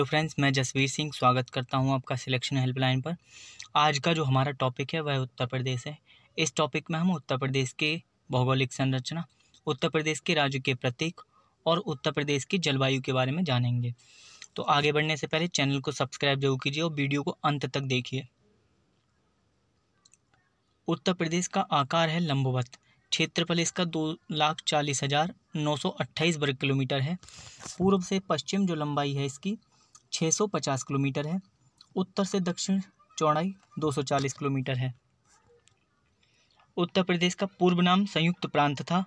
hello friends मैं जसवीर सिंह स्वागत करता हूं आपका सिलेक्शन हेल्पलाइन पर आज का जो हमारा टॉपिक है वह उत्तर प्रदेश है इस टॉपिक में हम उत्तर प्रदेश के भौगोलिक संरचना उत्तर प्रदेश के राज्य के प्रतीक और उत्तर प्रदेश की जलवायु के बारे में जानेंगे तो आगे बढ़ने से पहले चैनल को सब्सक्राइब जरूर कीजिए और वीडियो को अंत तक देखिए उत्तर प्रदेश का आकार है लंबवत क्षेत्रफल इसका दो लाख चालीस हज़ार नौ सौ अट्ठाईस वर्ग किलोमीटर है पूर्व से पश्चिम जो लंबाई है इसकी 650 किलोमीटर है उत्तर से दक्षिण चौड़ाई 240 किलोमीटर है उत्तर प्रदेश का पूर्व नाम संयुक्त प्रांत था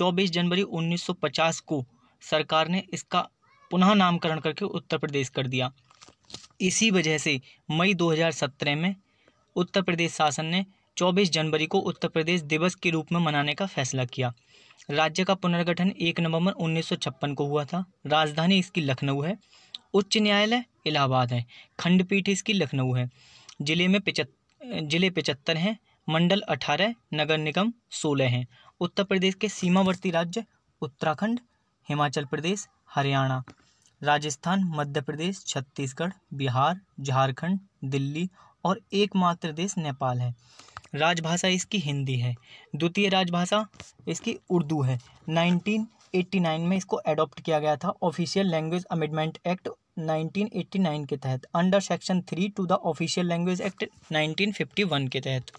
24 जनवरी 1950 को सरकार ने इसका पुनः नामकरण करके उत्तर प्रदेश कर दिया इसी वजह से मई 2017 में उत्तर प्रदेश शासन ने 24 जनवरी को उत्तर प्रदेश दिवस के रूप में मनाने का फैसला किया राज्य का पुनर्गठन 1 नवंबर 1956 को हुआ था राजधानी इसकी लखनऊ है उच्च न्यायालय इलाहाबाद है खंडपीठ इसकी लखनऊ है जिले में पिचत जिले पिचहत्तर हैं मंडल अठारह नगर निगम सोलह हैं उत्तर प्रदेश के सीमावर्ती राज्य उत्तराखंड हिमाचल प्रदेश हरियाणा राजस्थान मध्य प्रदेश छत्तीसगढ़ बिहार झारखंड दिल्ली और एकमात्र देश नेपाल है राजभाषा इसकी हिंदी है द्वितीय राजभाषा इसकी उर्दू है नाइनटीन 1989 में इसको एडॉप्ट किया गया था ऑफिशियल लैंग्वेज अमेंडमेंट एक्ट 1989 के तहत under section three two the official language act 1951 के तहत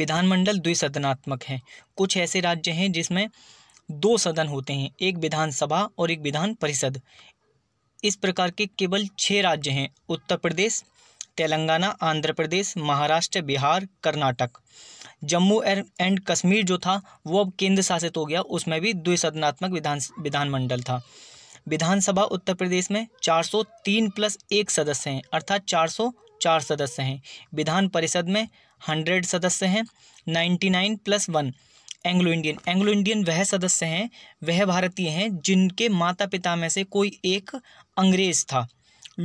विधानमंडल द्विसदनात्मक है कुछ ऐसे राज्य हैं जिसमें दो सदन होते हैं एक विधानसभा और एक विधान परिषद इस प्रकार के केवल छः राज्य हैं उत्तर प्रदेश तेलंगाना आंध्र प्रदेश महाराष्ट्र बिहार कर्नाटक जम्मू एंड कश्मीर जो था वो अब केंद्र शासित हो गया उसमें भी द्विसदनात्मक विधान विधानमंडल था विधानसभा उत्तर प्रदेश में 403 प्लस एक सदस्य हैं अर्थात 404 सदस्य हैं विधान परिषद में 100 सदस्य हैं 99 plus one Anglo Indian Anglo Indian वह सदस्य हैं वह भारतीय हैं जिनके माता पिता में से कोई एक अंग्रेज था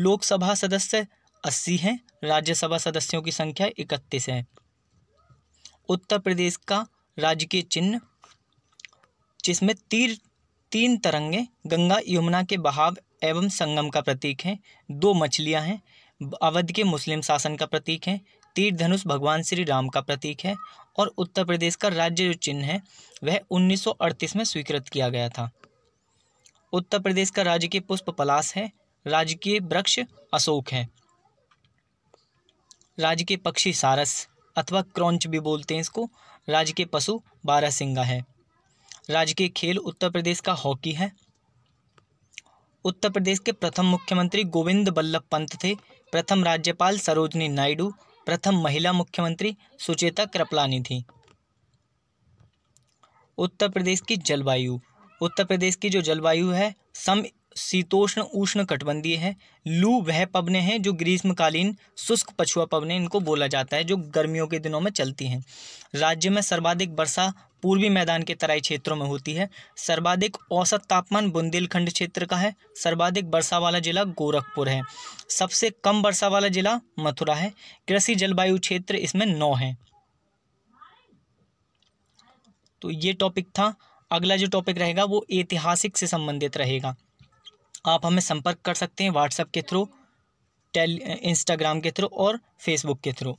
लोकसभा सदस्य अस्सी हैं राज्यसभा सदस्यों की संख्या इकतीस है उत्तर प्रदेश का राजकीय चिन्ह जिसमें तीर तीन तरंगे गंगा यमुना के बहाव एवं संगम का प्रतीक हैं दो मछलियां हैं अवध के मुस्लिम शासन का प्रतीक है तीर धनुष भगवान श्री राम का प्रतीक है और उत्तर प्रदेश का राज्य जो चिन्ह है वह 1938 में स्वीकृत किया गया था उत्तर प्रदेश का राजकीय पुष्प पलास है राजकीय वृक्ष अशोक है राज्य के पक्षी सारस अथवा क्रॉन्च भी बोलते हैं इसको राज्य के पशु सिंगा है राज्य के खेल उत्तर प्रदेश का हॉकी है उत्तर प्रदेश के प्रथम मुख्यमंत्री गोविंद बल्लभ पंत थे प्रथम राज्यपाल सरोजनी नायडू प्रथम महिला मुख्यमंत्री सुचेता कृपलानी थी उत्तर प्रदेश की जलवायु उत्तर प्रदेश की जो जलवायु है सम शीतोष्ण उष्ण कटबंधीय है लू वह पवने हैं जो ग्रीष्मकालीन शुष्क पछुआ पवने इनको बोला जाता है जो गर्मियों के दिनों में चलती हैं राज्य में सर्वाधिक वर्षा पूर्वी मैदान के तराई क्षेत्रों में होती है सर्वाधिक औसत तापमान बुंदेलखंड क्षेत्र का है सर्वाधिक वर्षा वाला जिला गोरखपुर है सबसे कम वर्षा वाला जिला मथुरा है कृषि जलवायु क्षेत्र इसमें नौ है तो ये टॉपिक था अगला जो टॉपिक रहेगा वो ऐतिहासिक से संबंधित रहेगा आप हमें संपर्क कर सकते हैं व्हाट्सएप के थ्रू टेल इंस्टाग्राम के थ्रू और फेसबुक के थ्रू